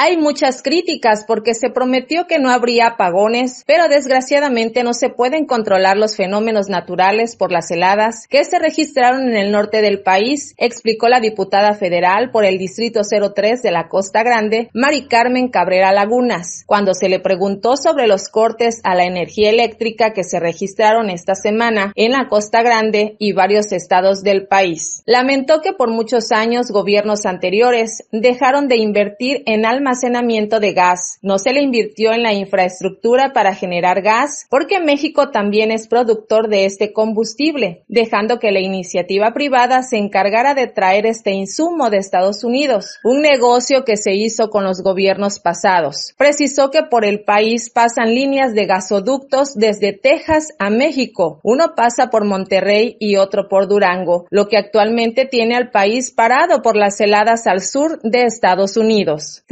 Hay muchas críticas porque se prometió que no habría apagones, pero desgraciadamente no se pueden controlar los fenómenos naturales por las heladas que se registraron en el norte del país, explicó la diputada federal por el Distrito 03 de la Costa Grande, Mari Carmen Cabrera Lagunas, cuando se le preguntó sobre los cortes a la energía eléctrica que se registraron esta semana en la Costa Grande y varios estados del país. Lamentó que por muchos años gobiernos anteriores dejaron de invertir en alma almacenamiento de gas, no se le invirtió en la infraestructura para generar gas, porque México también es productor de este combustible, dejando que la iniciativa privada se encargara de traer este insumo de Estados Unidos, un negocio que se hizo con los gobiernos pasados. Precisó que por el país pasan líneas de gasoductos desde Texas a México, uno pasa por Monterrey y otro por Durango, lo que actualmente tiene al país parado por las heladas al sur de Estados Unidos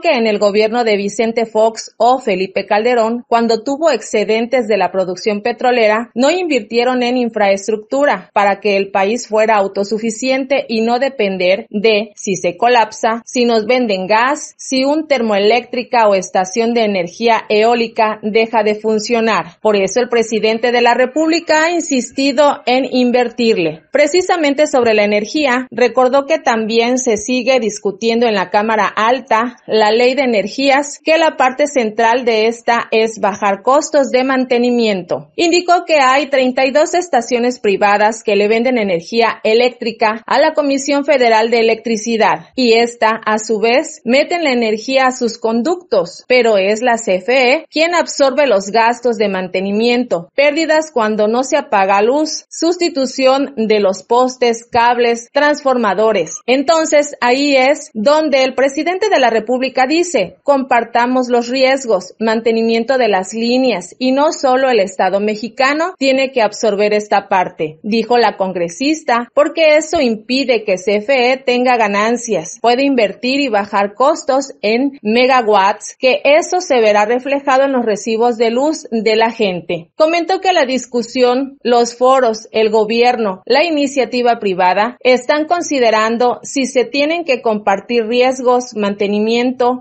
que en el gobierno de Vicente Fox o Felipe Calderón, cuando tuvo excedentes de la producción petrolera, no invirtieron en infraestructura para que el país fuera autosuficiente y no depender de si se colapsa, si nos venden gas, si un termoeléctrica o estación de energía eólica deja de funcionar. Por eso el presidente de la República ha insistido en invertirle. Precisamente sobre la energía, recordó que también se sigue discutiendo en la Cámara Alta la ley de energías que la parte central de esta es bajar costos de mantenimiento. Indicó que hay 32 estaciones privadas que le venden energía eléctrica a la Comisión Federal de Electricidad y esta a su vez meten la energía a sus conductos, pero es la CFE quien absorbe los gastos de mantenimiento, pérdidas cuando no se apaga luz, sustitución de los postes, cables, transformadores. Entonces ahí es donde el presidente de la República República dice, compartamos los riesgos, mantenimiento de las líneas y no solo el Estado mexicano tiene que absorber esta parte, dijo la congresista, porque eso impide que CFE tenga ganancias, puede invertir y bajar costos en megawatts, que eso se verá reflejado en los recibos de luz de la gente. Comentó que la discusión, los foros, el gobierno, la iniciativa privada están considerando si se tienen que compartir riesgos, mantenimiento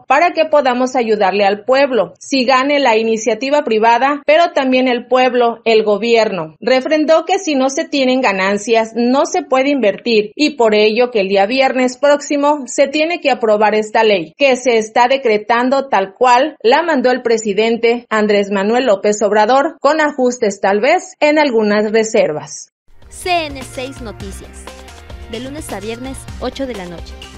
para que podamos ayudarle al pueblo. Si gane la iniciativa privada, pero también el pueblo, el gobierno. Refrendó que si no se tienen ganancias, no se puede invertir y por ello que el día viernes próximo se tiene que aprobar esta ley, que se está decretando tal cual la mandó el presidente Andrés Manuel López Obrador, con ajustes tal vez en algunas reservas. CN6 Noticias, de lunes a viernes, 8 de la noche.